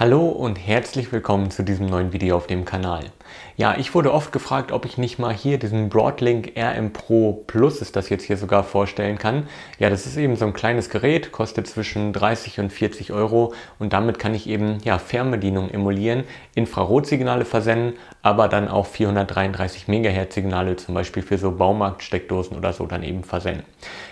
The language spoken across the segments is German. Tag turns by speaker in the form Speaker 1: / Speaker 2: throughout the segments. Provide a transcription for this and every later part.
Speaker 1: Hallo und herzlich willkommen zu diesem neuen Video auf dem Kanal. Ja, ich wurde oft gefragt, ob ich nicht mal hier diesen Broadlink RM Pro Plus, ist das jetzt hier sogar, vorstellen kann. Ja, das ist eben so ein kleines Gerät, kostet zwischen 30 und 40 Euro und damit kann ich eben ja, Fernbedienung emulieren, Infrarotsignale versenden, aber dann auch 433 Megahertz Signale zum Beispiel für so Baumarktsteckdosen oder so dann eben versenden.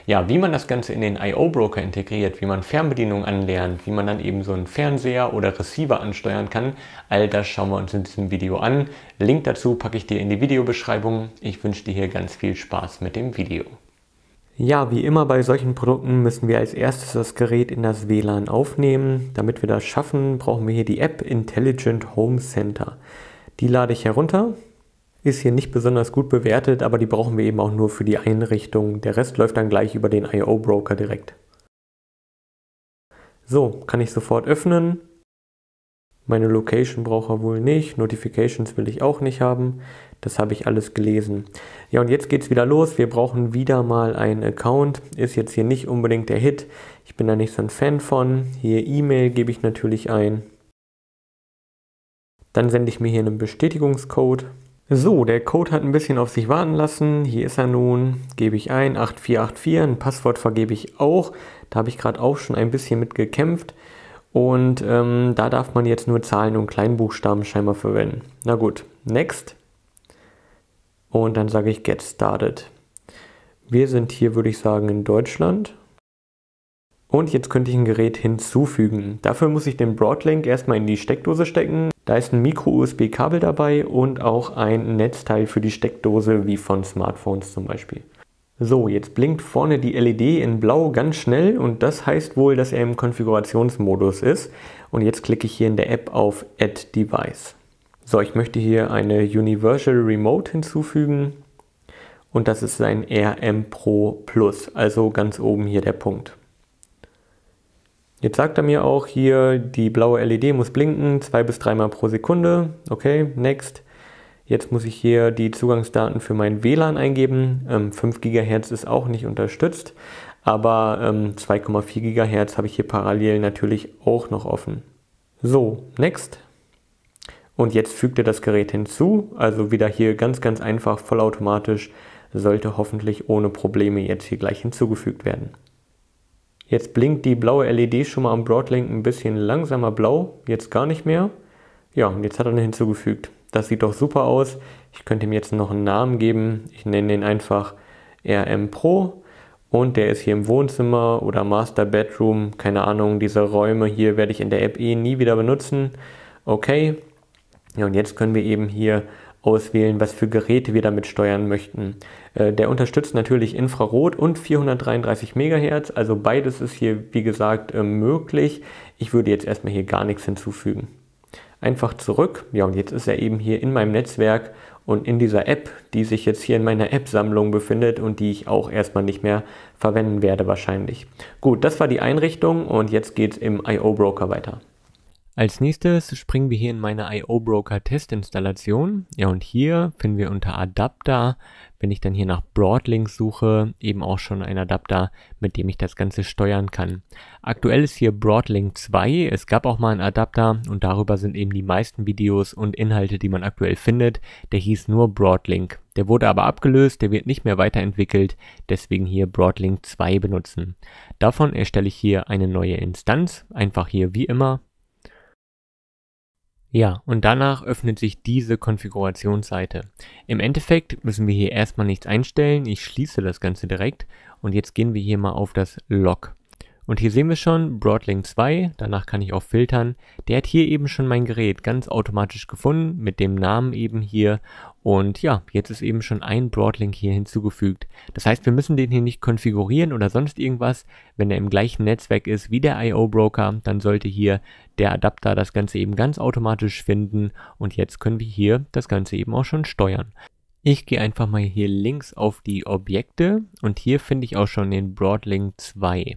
Speaker 1: Ja, wie man das Ganze in den I.O. Broker integriert, wie man Fernbedienung anlernt, wie man dann eben so einen Fernseher oder Receiver aggressiver ansteuern kann. All das schauen wir uns in diesem Video an. Link dazu packe ich dir in die Videobeschreibung. Ich wünsche dir hier ganz viel Spaß mit dem Video. Ja, wie immer bei solchen Produkten müssen wir als erstes das Gerät in das WLAN aufnehmen. Damit wir das schaffen, brauchen wir hier die App Intelligent Home Center. Die lade ich herunter. Ist hier nicht besonders gut bewertet, aber die brauchen wir eben auch nur für die Einrichtung. Der Rest läuft dann gleich über den IO-Broker direkt. So, kann ich sofort öffnen. Meine Location braucht er wohl nicht. Notifications will ich auch nicht haben. Das habe ich alles gelesen. Ja, und jetzt geht es wieder los. Wir brauchen wieder mal einen Account. Ist jetzt hier nicht unbedingt der Hit. Ich bin da nicht so ein Fan von. Hier E-Mail gebe ich natürlich ein. Dann sende ich mir hier einen Bestätigungscode. So, der Code hat ein bisschen auf sich warten lassen. Hier ist er nun. Gebe ich ein 8484. Ein Passwort vergebe ich auch. Da habe ich gerade auch schon ein bisschen mit gekämpft. Und ähm, da darf man jetzt nur Zahlen und Kleinbuchstaben scheinbar verwenden. Na gut, next. Und dann sage ich get started. Wir sind hier, würde ich sagen, in Deutschland. Und jetzt könnte ich ein Gerät hinzufügen. Dafür muss ich den Broadlink erstmal in die Steckdose stecken. Da ist ein Micro-USB-Kabel dabei und auch ein Netzteil für die Steckdose, wie von Smartphones zum Beispiel. So, jetzt blinkt vorne die LED in blau ganz schnell und das heißt wohl, dass er im Konfigurationsmodus ist. Und jetzt klicke ich hier in der App auf Add Device. So, ich möchte hier eine Universal Remote hinzufügen und das ist sein RM Pro Plus, also ganz oben hier der Punkt. Jetzt sagt er mir auch hier, die blaue LED muss blinken, zwei bis dreimal pro Sekunde. Okay, next. Jetzt muss ich hier die Zugangsdaten für mein WLAN eingeben. Ähm, 5 GHz ist auch nicht unterstützt, aber ähm, 2,4 GHz habe ich hier parallel natürlich auch noch offen. So, next. Und jetzt fügt er das Gerät hinzu, also wieder hier ganz, ganz einfach, vollautomatisch, sollte hoffentlich ohne Probleme jetzt hier gleich hinzugefügt werden. Jetzt blinkt die blaue LED schon mal am Broadlink ein bisschen langsamer blau, jetzt gar nicht mehr. Ja, und jetzt hat er ihn hinzugefügt. Das sieht doch super aus. Ich könnte ihm jetzt noch einen Namen geben. Ich nenne den einfach RM Pro und der ist hier im Wohnzimmer oder Master Bedroom, keine Ahnung, diese Räume hier werde ich in der App eh nie wieder benutzen. Okay, ja, und jetzt können wir eben hier auswählen, was für Geräte wir damit steuern möchten. Äh, der unterstützt natürlich Infrarot und 433 MHz, also beides ist hier wie gesagt äh, möglich. Ich würde jetzt erstmal hier gar nichts hinzufügen einfach zurück. Ja, und jetzt ist er eben hier in meinem Netzwerk und in dieser App, die sich jetzt hier in meiner App-Sammlung befindet und die ich auch erstmal nicht mehr verwenden werde wahrscheinlich. Gut, das war die Einrichtung und jetzt geht's im IO-Broker weiter. Als nächstes springen wir hier in meine IO-Broker Testinstallation. Ja, und hier finden wir unter Adapter, wenn ich dann hier nach Broadlink suche, eben auch schon ein Adapter, mit dem ich das Ganze steuern kann. Aktuell ist hier Broadlink 2. Es gab auch mal einen Adapter und darüber sind eben die meisten Videos und Inhalte, die man aktuell findet. Der hieß nur Broadlink. Der wurde aber abgelöst, der wird nicht mehr weiterentwickelt, deswegen hier Broadlink 2 benutzen. Davon erstelle ich hier eine neue Instanz, einfach hier wie immer ja, und danach öffnet sich diese Konfigurationsseite. Im Endeffekt müssen wir hier erstmal nichts einstellen. Ich schließe das Ganze direkt und jetzt gehen wir hier mal auf das Log. Und hier sehen wir schon Broadlink 2, danach kann ich auch filtern. Der hat hier eben schon mein Gerät ganz automatisch gefunden, mit dem Namen eben hier. Und ja, jetzt ist eben schon ein Broadlink hier hinzugefügt. Das heißt, wir müssen den hier nicht konfigurieren oder sonst irgendwas. Wenn er im gleichen Netzwerk ist wie der IO-Broker, dann sollte hier der Adapter das Ganze eben ganz automatisch finden. Und jetzt können wir hier das Ganze eben auch schon steuern. Ich gehe einfach mal hier links auf die Objekte und hier finde ich auch schon den Broadlink 2.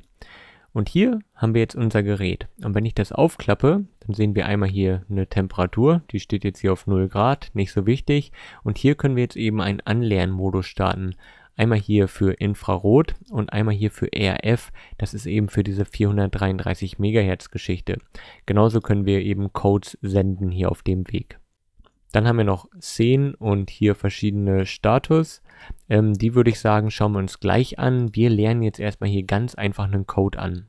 Speaker 1: Und hier haben wir jetzt unser Gerät. Und wenn ich das aufklappe, dann sehen wir einmal hier eine Temperatur. Die steht jetzt hier auf 0 Grad, nicht so wichtig. Und hier können wir jetzt eben einen Anlernmodus starten. Einmal hier für Infrarot und einmal hier für RF. Das ist eben für diese 433 Megahertz Geschichte. Genauso können wir eben Codes senden hier auf dem Weg. Dann haben wir noch Szenen und hier verschiedene Status. Ähm, die würde ich sagen, schauen wir uns gleich an. Wir lernen jetzt erstmal hier ganz einfach einen Code an.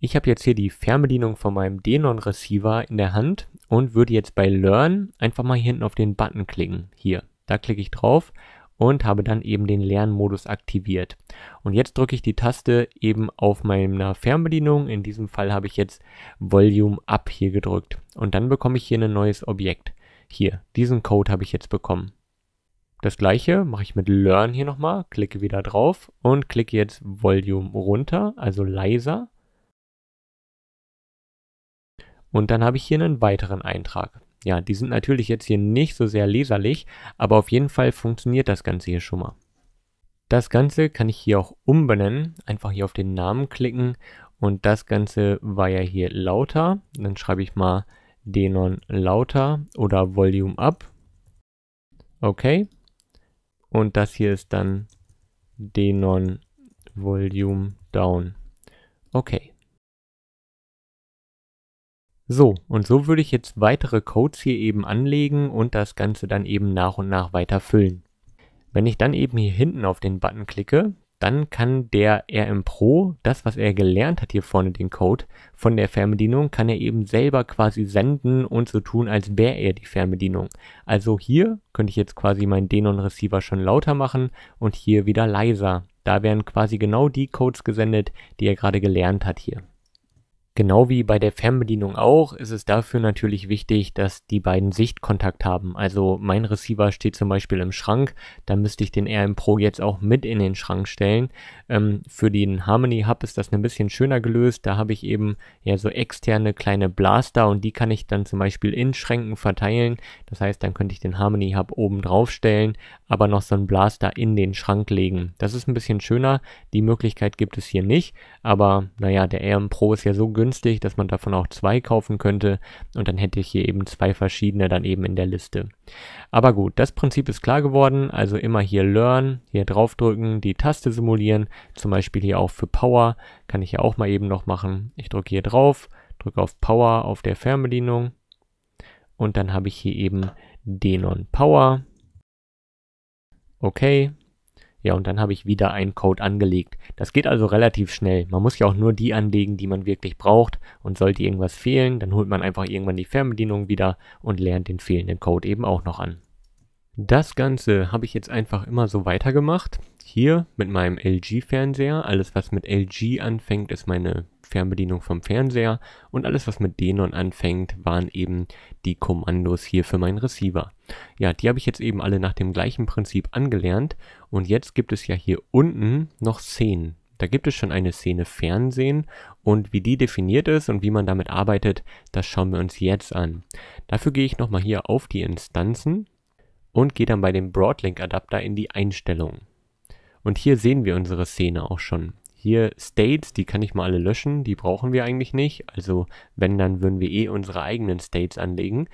Speaker 1: Ich habe jetzt hier die Fernbedienung von meinem Denon Receiver in der Hand und würde jetzt bei Learn einfach mal hier hinten auf den Button klicken. Hier, da klicke ich drauf und habe dann eben den Lernmodus aktiviert. Und jetzt drücke ich die Taste eben auf meiner Fernbedienung. In diesem Fall habe ich jetzt Volume Up hier gedrückt. Und dann bekomme ich hier ein neues Objekt. Hier, diesen Code habe ich jetzt bekommen. Das gleiche mache ich mit Learn hier nochmal, klicke wieder drauf und klicke jetzt Volume runter, also leiser. Und dann habe ich hier einen weiteren Eintrag. Ja, die sind natürlich jetzt hier nicht so sehr leserlich, aber auf jeden Fall funktioniert das Ganze hier schon mal. Das Ganze kann ich hier auch umbenennen. Einfach hier auf den Namen klicken und das Ganze war ja hier lauter. Dann schreibe ich mal Denon lauter oder Volume up. Okay. Und das hier ist dann Denon Volume down. Okay. So, und so würde ich jetzt weitere Codes hier eben anlegen und das Ganze dann eben nach und nach weiter füllen. Wenn ich dann eben hier hinten auf den Button klicke, dann kann der RM Pro das, was er gelernt hat hier vorne, den Code von der Fernbedienung, kann er eben selber quasi senden und so tun, als wäre er die Fernbedienung. Also hier könnte ich jetzt quasi meinen Denon-Receiver schon lauter machen und hier wieder leiser. Da werden quasi genau die Codes gesendet, die er gerade gelernt hat hier. Genau wie bei der Fernbedienung auch, ist es dafür natürlich wichtig, dass die beiden Sichtkontakt haben. Also mein Receiver steht zum Beispiel im Schrank, da müsste ich den RM Pro jetzt auch mit in den Schrank stellen. Ähm, für den Harmony Hub ist das ein bisschen schöner gelöst, da habe ich eben ja so externe kleine Blaster und die kann ich dann zum Beispiel in Schränken verteilen. Das heißt, dann könnte ich den Harmony Hub oben drauf stellen, aber noch so einen Blaster in den Schrank legen. Das ist ein bisschen schöner, die Möglichkeit gibt es hier nicht, aber naja, der RM Pro ist ja so günstig, günstig, dass man davon auch zwei kaufen könnte und dann hätte ich hier eben zwei verschiedene dann eben in der Liste. Aber gut, das Prinzip ist klar geworden, also immer hier Learn, hier draufdrücken, die Taste simulieren, zum Beispiel hier auch für Power, kann ich ja auch mal eben noch machen. Ich drücke hier drauf, drücke auf Power auf der Fernbedienung und dann habe ich hier eben Denon Power. Okay, ja, und dann habe ich wieder einen Code angelegt. Das geht also relativ schnell. Man muss ja auch nur die anlegen, die man wirklich braucht. Und sollte irgendwas fehlen, dann holt man einfach irgendwann die Fernbedienung wieder und lernt den fehlenden Code eben auch noch an. Das Ganze habe ich jetzt einfach immer so weitergemacht. Hier mit meinem LG-Fernseher. Alles, was mit LG anfängt, ist meine Fernbedienung vom Fernseher und alles, was mit Denon anfängt, waren eben die Kommandos hier für meinen Receiver. Ja, die habe ich jetzt eben alle nach dem gleichen Prinzip angelernt und jetzt gibt es ja hier unten noch Szenen. Da gibt es schon eine Szene Fernsehen und wie die definiert ist und wie man damit arbeitet, das schauen wir uns jetzt an. Dafür gehe ich nochmal hier auf die Instanzen und gehe dann bei dem Broadlink Adapter in die Einstellungen. Und hier sehen wir unsere Szene auch schon hier States, die kann ich mal alle löschen, die brauchen wir eigentlich nicht. Also wenn, dann würden wir eh unsere eigenen States anlegen.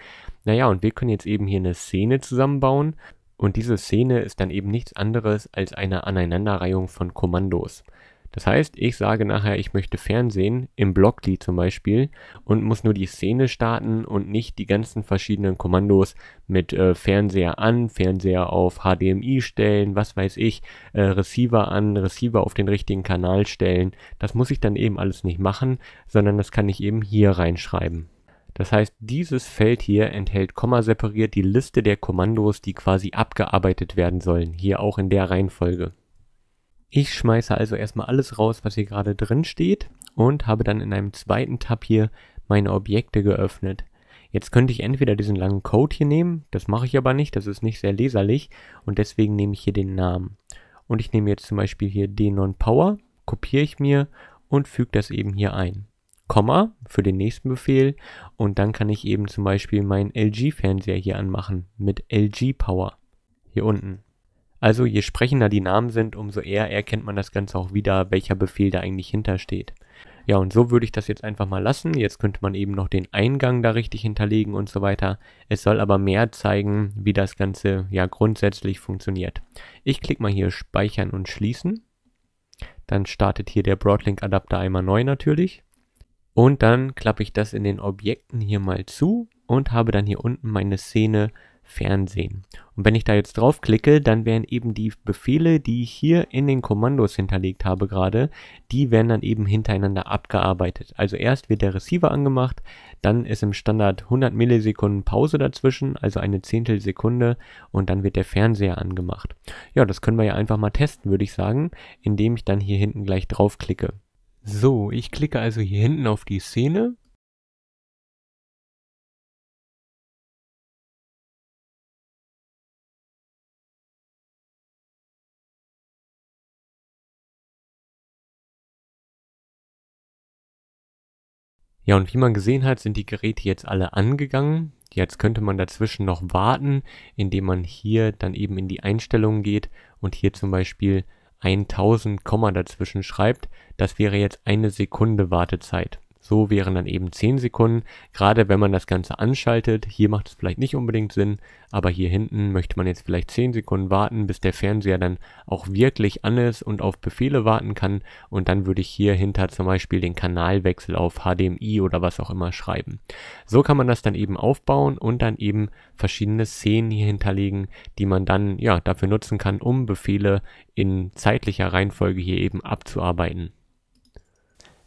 Speaker 1: Naja, und wir können jetzt eben hier eine Szene zusammenbauen. Und diese Szene ist dann eben nichts anderes als eine Aneinanderreihung von Kommandos. Das heißt, ich sage nachher, ich möchte Fernsehen im Blockly zum Beispiel und muss nur die Szene starten und nicht die ganzen verschiedenen Kommandos mit äh, Fernseher an, Fernseher auf HDMI stellen, was weiß ich, äh, Receiver an, Receiver auf den richtigen Kanal stellen. Das muss ich dann eben alles nicht machen, sondern das kann ich eben hier reinschreiben. Das heißt, dieses Feld hier enthält komma-separiert die Liste der Kommandos, die quasi abgearbeitet werden sollen, hier auch in der Reihenfolge. Ich schmeiße also erstmal alles raus, was hier gerade drin steht und habe dann in einem zweiten Tab hier meine Objekte geöffnet. Jetzt könnte ich entweder diesen langen Code hier nehmen, das mache ich aber nicht, das ist nicht sehr leserlich und deswegen nehme ich hier den Namen. Und ich nehme jetzt zum Beispiel hier Denon Power, kopiere ich mir und füge das eben hier ein. Komma für den nächsten Befehl und dann kann ich eben zum Beispiel meinen LG-Fernseher hier anmachen mit LG Power hier unten. Also je sprechender die Namen sind, umso eher erkennt man das Ganze auch wieder, welcher Befehl da eigentlich hintersteht. Ja, und so würde ich das jetzt einfach mal lassen. Jetzt könnte man eben noch den Eingang da richtig hinterlegen und so weiter. Es soll aber mehr zeigen, wie das Ganze ja grundsätzlich funktioniert. Ich klicke mal hier Speichern und Schließen. Dann startet hier der Broadlink Adapter einmal neu natürlich. Und dann klappe ich das in den Objekten hier mal zu und habe dann hier unten meine Szene Fernsehen. Und wenn ich da jetzt draufklicke, dann werden eben die Befehle, die ich hier in den Kommandos hinterlegt habe gerade, die werden dann eben hintereinander abgearbeitet. Also erst wird der Receiver angemacht, dann ist im Standard 100 Millisekunden Pause dazwischen, also eine Zehntelsekunde und dann wird der Fernseher angemacht. Ja, das können wir ja einfach mal testen, würde ich sagen, indem ich dann hier hinten gleich draufklicke. So, ich klicke also hier hinten auf die Szene, Ja, und wie man gesehen hat, sind die Geräte jetzt alle angegangen. Jetzt könnte man dazwischen noch warten, indem man hier dann eben in die Einstellungen geht und hier zum Beispiel 1000 Komma dazwischen schreibt. Das wäre jetzt eine Sekunde Wartezeit. So wären dann eben 10 Sekunden. Gerade wenn man das Ganze anschaltet, hier macht es vielleicht nicht unbedingt Sinn, aber hier hinten möchte man jetzt vielleicht 10 Sekunden warten, bis der Fernseher dann auch wirklich an ist und auf Befehle warten kann. Und dann würde ich hier hinter zum Beispiel den Kanalwechsel auf HDMI oder was auch immer schreiben. So kann man das dann eben aufbauen und dann eben verschiedene Szenen hier hinterlegen, die man dann ja dafür nutzen kann, um Befehle in zeitlicher Reihenfolge hier eben abzuarbeiten.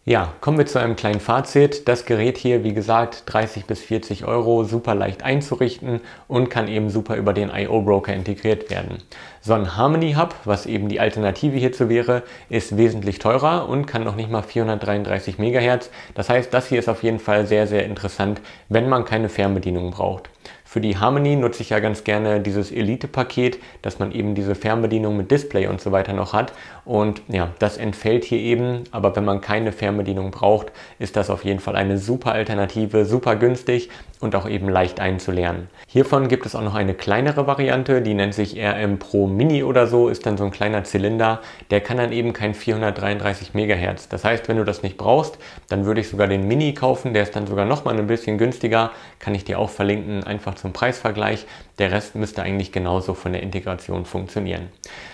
Speaker 1: Ja, kommen wir zu einem kleinen Fazit. Das Gerät hier, wie gesagt, 30 bis 40 Euro, super leicht einzurichten und kann eben super über den I.O.-Broker integriert werden. So ein Harmony Hub, was eben die Alternative hierzu wäre, ist wesentlich teurer und kann noch nicht mal 433 MHz. Das heißt, das hier ist auf jeden Fall sehr, sehr interessant, wenn man keine Fernbedienung braucht. Für die Harmony nutze ich ja ganz gerne dieses Elite-Paket, dass man eben diese Fernbedienung mit Display und so weiter noch hat. Und ja, das entfällt hier eben, aber wenn man keine Fernbedienung braucht, ist das auf jeden Fall eine super Alternative, super günstig und auch eben leicht einzulernen. Hiervon gibt es auch noch eine kleinere Variante, die nennt sich RM Pro Mini oder so, ist dann so ein kleiner Zylinder, der kann dann eben kein 433 MHz. Das heißt, wenn du das nicht brauchst, dann würde ich sogar den Mini kaufen, der ist dann sogar nochmal ein bisschen günstiger, kann ich dir auch verlinken, einfach zum Preisvergleich. Der Rest müsste eigentlich genauso von der Integration funktionieren.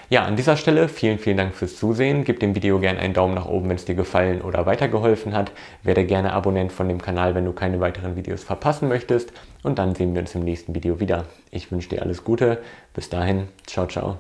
Speaker 1: Ja, an dieser Stelle vielen, vielen Dank fürs Zusehen. Gib dem Video gerne einen Daumen nach oben, wenn es dir gefallen oder weitergeholfen hat. Werde gerne Abonnent von dem Kanal, wenn du keine weiteren Videos verpassen möchtest. Und dann sehen wir uns im nächsten Video wieder. Ich wünsche dir alles Gute. Bis dahin. Ciao, ciao.